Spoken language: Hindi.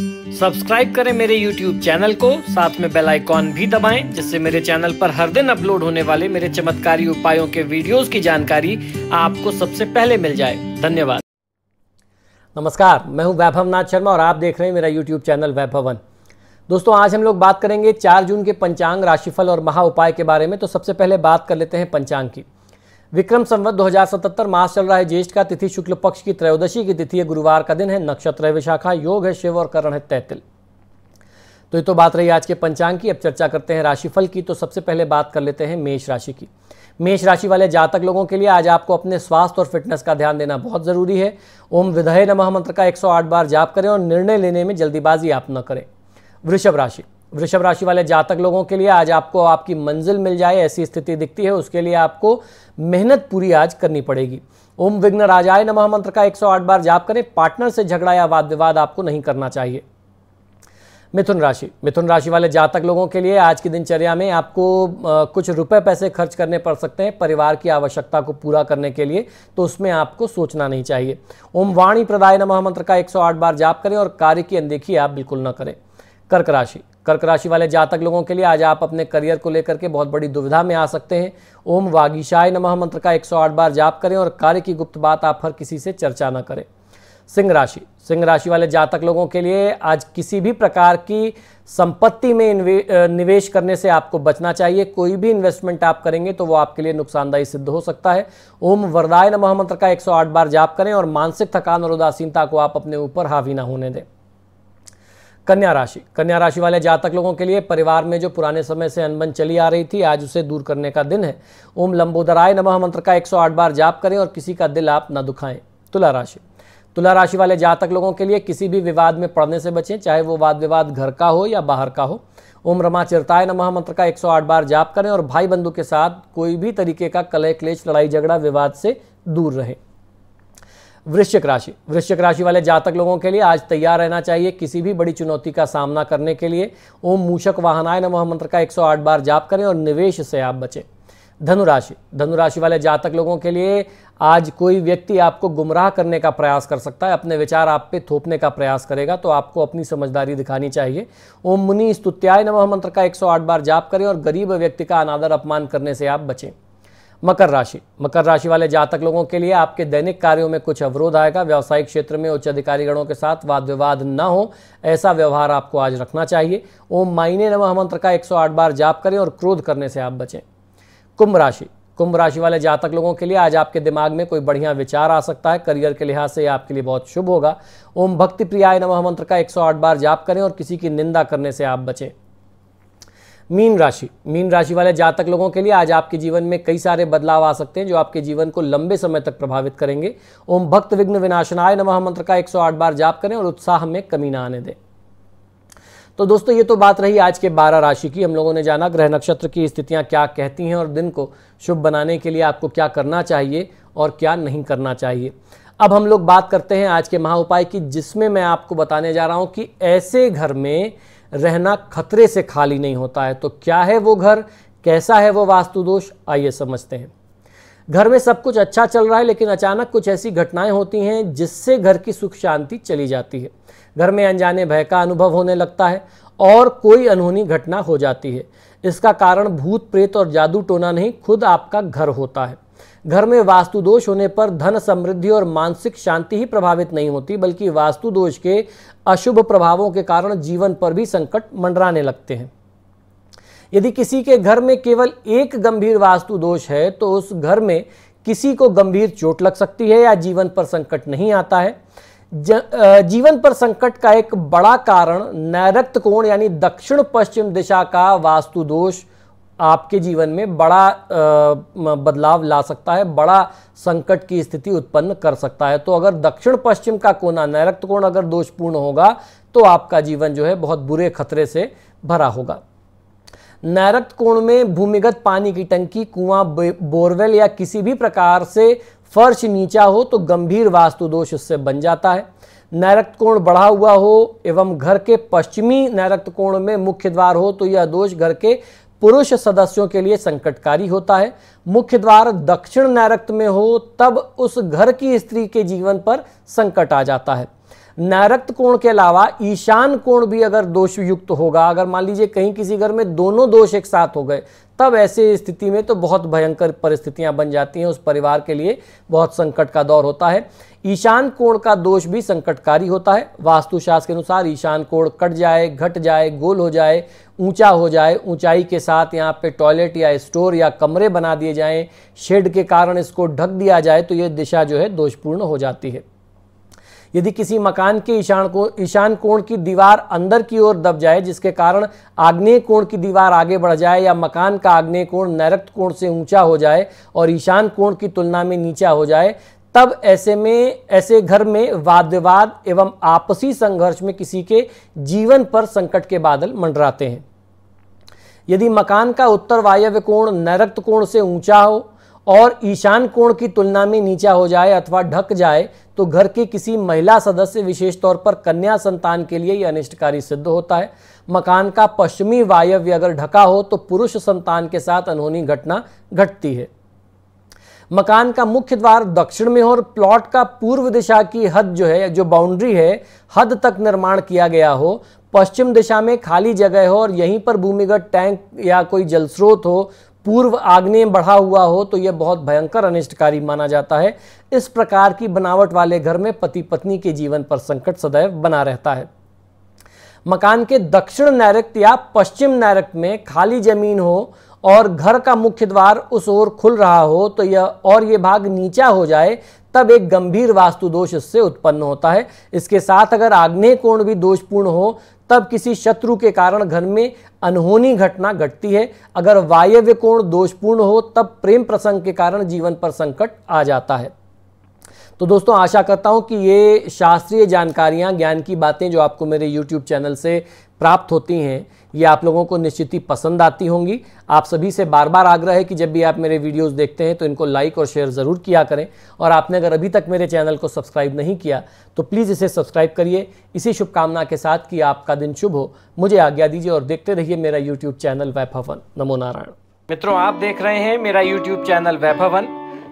सब्सक्राइब करें मेरे YouTube चैनल को साथ में बेल आइकॉन भी दबाएं जिससे मेरे चैनल पर हर दिन अपलोड होने वाले मेरे चमत्कारी उपायों के वीडियोस की जानकारी आपको सबसे पहले मिल जाए धन्यवाद नमस्कार मैं हूं वैभव नाथ शर्मा और आप देख रहे हैं मेरा YouTube चैनल वैभवन दोस्तों आज हम लोग बात करेंगे चार जून के पंचांग राशिफल और महा उपाय के बारे में तो सबसे पहले बात कर लेते हैं पंचांग की विक्रम संवत 2077 मास चल रहा है ज्येष्ठ का तिथि शुक्ल पक्ष की त्रयोदशी की तिथि है गुरुवार का दिन है नक्षत्र है विशाखा योग है शिव और करण है तैतिल तो ये तो बात रही आज के पंचांग की अब चर्चा करते हैं राशिफल की तो सबसे पहले बात कर लेते हैं मेष राशि की मेष राशि वाले जातक लोगों के लिए आज आपको अपने स्वास्थ्य और फिटनेस का ध्यान देना बहुत ज़रूरी है ओम विधय नमः मंत्र का 108 बार जाप करें और निर्णय लेने में जल्दीबाजी आप न करें वृषभ राशि वृषभ राशि वाले जातक लोगों के लिए आज आपको आपकी मंजिल मिल जाए ऐसी स्थिति दिखती है उसके लिए आपको मेहनत पूरी आज करनी पड़ेगी ओम विघ्न राजाय नमः मंत्र का 108 बार जाप करें पार्टनर से झगड़ा या वाद विवाद आपको नहीं करना चाहिए मिथुन राशि मिथुन राशि वाले जातक लोगों के लिए आज की दिनचर्या में आपको कुछ रुपए पैसे खर्च करने पड़ सकते हैं परिवार की आवश्यकता को पूरा करने के लिए तो उसमें आपको सोचना नहीं चाहिए ओम वाणी प्रदाय नमः मंत्र का 108 बार जाप करें और कार्य की अनदेखी आप बिल्कुल न करें कर्क राशि कर्क राशि वाले जातक लोगों के लिए आज आप अपने करियर को लेकर के बहुत बड़ी दुविधा में आ सकते हैं ओम वागीशाय नमः मंत्र का 108 बार जाप करें और कार्य की गुप्त बात आप हर किसी से चर्चा न करें सिंह राशि सिंह राशि वाले जातक लोगों के लिए आज किसी भी प्रकार की संपत्ति में निवेश करने से आपको बचना चाहिए कोई भी इन्वेस्टमेंट आप करेंगे तो वो आपके लिए नुकसानदायी सिद्ध हो सकता है ओम वरदाय नमः मंत्र का 108 बार जाप करें और मानसिक थकान और उदासीनता को आप अपने ऊपर हावी ना होने दें कन्या राशि कन्या राशि वाले जातक लोगों के लिए परिवार में जो पुराने समय से अनबन चली आ रही थी आज उसे दूर करने का दिन है ओम लंबोदराय नमः मंत्र का 108 बार जाप करें और किसी का दिल आप न दुखाएं तुला राशि तुला राशि वाले जातक लोगों के लिए किसी भी विवाद में पड़ने से बचें चाहे वो वाद विवाद घर का हो या बाहर का हो ओम रमा चिरताय नमः मंत्र का 108 बार जाप करें और भाई बंधु के साथ कोई भी तरीके का कलह क्लेश लड़ाई झगड़ा विवाद से दूर रहें वृश्चिक राशि वृश्चिक राशि वाले जातक लोगों के लिए आज तैयार रहना चाहिए किसी भी बड़ी चुनौती का सामना करने के लिए ओम मूषक वाहनाय नमः मंत्र का 108 बार जाप करें और निवेश से आप बचें धनुराशि धनुराशि वाले जातक लोगों के लिए आज कोई व्यक्ति आपको गुमराह करने का प्रयास कर सकता है अपने विचार आप पे थोपने का प्रयास करेगा तो आपको अपनी समझदारी दिखानी चाहिए ओम मुनि स्तुत्याय नमः मंत्र का 108 बार जाप करें और गरीब व्यक्ति का अनादर अपमान करने से आप बचें मकर राशि मकर राशि वाले जातक लोगों के लिए आपके दैनिक कार्यों में कुछ अवरोध आएगा व्यावसायिक क्षेत्र में उच्च अधिकारीगणों के साथ वाद विवाद न हो ऐसा व्यवहार आपको आज रखना चाहिए ओम माइने नमः मंत्र का 108 बार जाप करें और क्रोध करने से आप बचें कुंभ राशि कुंभ राशि वाले जातक लोगों के लिए आज आपके दिमाग में कोई बढ़िया विचार आ सकता है करियर के लिहाज से आपके लिए बहुत शुभ होगा ओम भक्ति प्रियाय नमः मंत्र का 108 बार जाप करें और किसी की निंदा करने से आप बचें मीन राशि मीन राशि वाले जातक लोगों के लिए आज आपके जीवन में कई सारे बदलाव आ सकते हैं जो आपके जीवन को लंबे समय तक प्रभावित करेंगे ओम भक्त विघ्न विनाशनाय नमः मंत्र का 108 बार जाप करें और उत्साह में कमी ना आने दें तो दोस्तों ये तो बात रही आज के बारह राशि की हम लोगों ने जाना ग्रह नक्षत्र की स्थितियां क्या कहती हैं और दिन को शुभ बनाने के लिए आपको क्या करना चाहिए और क्या नहीं करना चाहिए अब हम लोग बात करते हैं आज के महा उपाय की जिसमें मैं आपको बताने जा रहा हूं कि ऐसे घर में रहना खतरे से खाली नहीं होता है तो क्या है वो घर कैसा है वो वास्तु दोष आइए समझते हैं घर में सब कुछ अच्छा चल रहा है लेकिन अचानक कुछ ऐसी घटनाएं होती हैं जिससे घर की सुख शांति चली जाती है घर में अनजाने भय का अनुभव होने लगता है और कोई अनहोनी घटना हो जाती है इसका कारण भूत प्रेत और जादू टोना नहीं खुद आपका घर होता है घर में वास्तु दोष होने पर धन समृद्धि और मानसिक शांति ही प्रभावित नहीं होती बल्कि वास्तु दोष के अशुभ प्रभावों के कारण जीवन पर भी संकट मंडराने लगते हैं यदि किसी के घर में केवल एक गंभीर वास्तु दोष है तो उस घर में किसी को गंभीर चोट लग सकती है या जीवन पर संकट नहीं आता है जीवन पर संकट का एक बड़ा कारण नैरक्त कोण यानी दक्षिण पश्चिम दिशा का वास्तु दोष आपके जीवन में बड़ा बदलाव ला सकता है बड़ा संकट की स्थिति उत्पन्न कर सकता है तो अगर दक्षिण पश्चिम का कोना नैरक्त कोण अगर दोषपूर्ण होगा तो आपका जीवन जो है बहुत बुरे खतरे से भरा होगा नैरक्त कोण में भूमिगत पानी की टंकी कुआं बोरवेल या किसी भी प्रकार से फर्श नीचा हो तो गंभीर वास्तु दोष इससे बन जाता है नैरक्त कोण बढ़ा हुआ हो एवं घर के पश्चिमी नैरक्त कोण में मुख्य द्वार हो तो यह दोष घर के पुरुष सदस्यों के लिए संकटकारी होता है मुख्य द्वार दक्षिण नैरक्त में हो तब उस घर की स्त्री के जीवन पर संकट आ जाता है नैरक्त कोण के अलावा ईशान कोण भी अगर दोष युक्त होगा अगर मान लीजिए कहीं किसी घर में दोनों दोष एक साथ हो गए तब ऐसे स्थिति में तो बहुत भयंकर परिस्थितियां बन जाती हैं उस परिवार के लिए बहुत संकट का दौर होता है ईशान कोण का दोष भी संकटकारी होता है वास्तुशास्त्र के अनुसार ईशान कोण कट जाए घट जाए गोल हो जाए ऊंचा हो जाए ऊंचाई के साथ यहाँ पे टॉयलेट या स्टोर या कमरे बना दिए जाएं शेड के कारण इसको ढक दिया जाए तो ये दिशा जो है दोषपूर्ण हो जाती है यदि किसी मकान के ईशान को ईशान कोण की दीवार अंदर की ओर दब जाए जिसके कारण आग्नेय कोण की दीवार आगे बढ़ जाए या मकान का आग्नेय कोण नैरक्त कोण से ऊंचा हो जाए और ईशान कोण की तुलना में नीचा हो जाए तब ऐसे में ऐसे घर में वाद विवाद एवं आपसी संघर्ष में किसी के जीवन पर संकट के बादल मंडराते हैं यदि मकान का उत्तर वायव्य कोण नरक्त कोण से ऊंचा हो और ईशान कोण की तुलना में नीचा हो जाए अथवा ढक जाए तो घर की किसी महिला सदस्य विशेष तौर पर कन्या संतान के लिए यह अनिष्टकारी सिद्ध होता है मकान का पश्चिमी वायव्य अगर ढका हो तो पुरुष संतान के साथ अनहोनी घटना घटती है मकान का मुख्य द्वार दक्षिण में हो और प्लॉट का पूर्व दिशा की हद जो है जो बाउंड्री है हद तक निर्माण किया गया हो पश्चिम दिशा में खाली जगह हो और यहीं पर भूमिगत टैंक या कोई जल स्रोत हो पूर्व आग्नेय बढ़ा हुआ हो तो यह बहुत भयंकर अनिष्टकारी माना जाता है इस प्रकार की बनावट वाले घर में पति पत्नी के जीवन पर संकट सदैव बना रहता है मकान के दक्षिण नैरक्त या पश्चिम नैरक्त में खाली जमीन हो और घर का मुख्य द्वार उस ओर खुल रहा हो तो यह और ये भाग नीचा हो जाए तब एक गंभीर वास्तु दोष इससे उत्पन्न होता है इसके साथ अगर आग्नेय कोण भी दोषपूर्ण हो तब किसी शत्रु के कारण घर में अनहोनी घटना घटती है अगर वायव्य कोण दोषपूर्ण हो तब प्रेम प्रसंग के कारण जीवन पर संकट आ जाता है तो दोस्तों आशा करता हूँ कि ये शास्त्रीय जानकारियाँ ज्ञान की बातें जो आपको मेरे यूट्यूब चैनल से प्राप्त होती हैं ये आप लोगों को निश्चित ही पसंद आती होंगी आप सभी से बार बार आग्रह है कि जब भी आप मेरे वीडियोस देखते हैं तो इनको लाइक और शेयर ज़रूर किया करें और आपने अगर अभी तक मेरे चैनल को सब्सक्राइब नहीं किया तो प्लीज़ इसे सब्सक्राइब करिए इसी शुभकामना के साथ कि आपका दिन शुभ हो मुझे आज्ञा दीजिए और देखते रहिए मेरा यूट्यूब चैनल वैभवन नमो नारायण मित्रों आप देख रहे हैं मेरा यूट्यूब चैनल वैभवन